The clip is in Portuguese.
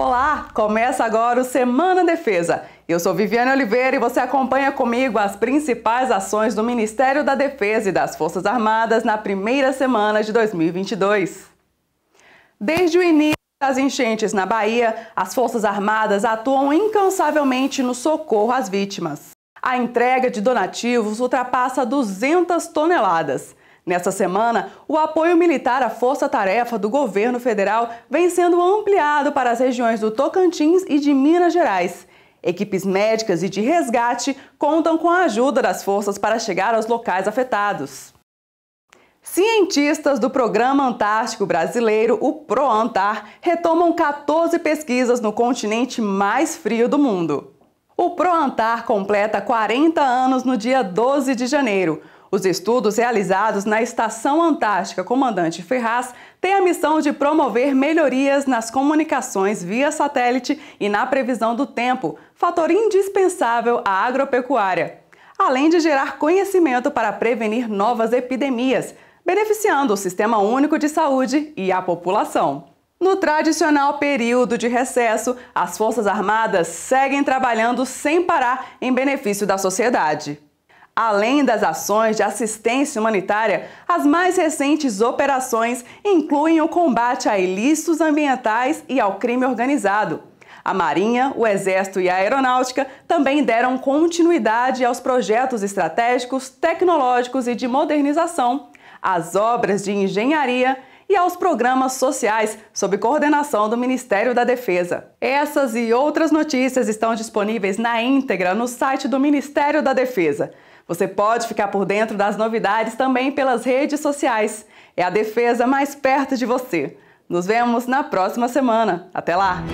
Olá, começa agora o Semana Defesa. Eu sou Viviane Oliveira e você acompanha comigo as principais ações do Ministério da Defesa e das Forças Armadas na primeira semana de 2022. Desde o início das enchentes na Bahia, as Forças Armadas atuam incansavelmente no socorro às vítimas. A entrega de donativos ultrapassa 200 toneladas Nessa semana, o apoio militar à força-tarefa do governo federal vem sendo ampliado para as regiões do Tocantins e de Minas Gerais. Equipes médicas e de resgate contam com a ajuda das forças para chegar aos locais afetados. Cientistas do Programa Antártico Brasileiro, o ProAntar, retomam 14 pesquisas no continente mais frio do mundo. O ProAntar completa 40 anos no dia 12 de janeiro. Os estudos realizados na Estação Antártica Comandante Ferraz têm a missão de promover melhorias nas comunicações via satélite e na previsão do tempo, fator indispensável à agropecuária, além de gerar conhecimento para prevenir novas epidemias, beneficiando o Sistema Único de Saúde e a população. No tradicional período de recesso, as Forças Armadas seguem trabalhando sem parar em benefício da sociedade. Além das ações de assistência humanitária, as mais recentes operações incluem o combate a ilícitos ambientais e ao crime organizado. A Marinha, o Exército e a Aeronáutica também deram continuidade aos projetos estratégicos, tecnológicos e de modernização, às obras de engenharia e aos programas sociais sob coordenação do Ministério da Defesa. Essas e outras notícias estão disponíveis na íntegra no site do Ministério da Defesa. Você pode ficar por dentro das novidades também pelas redes sociais. É a defesa mais perto de você. Nos vemos na próxima semana. Até lá!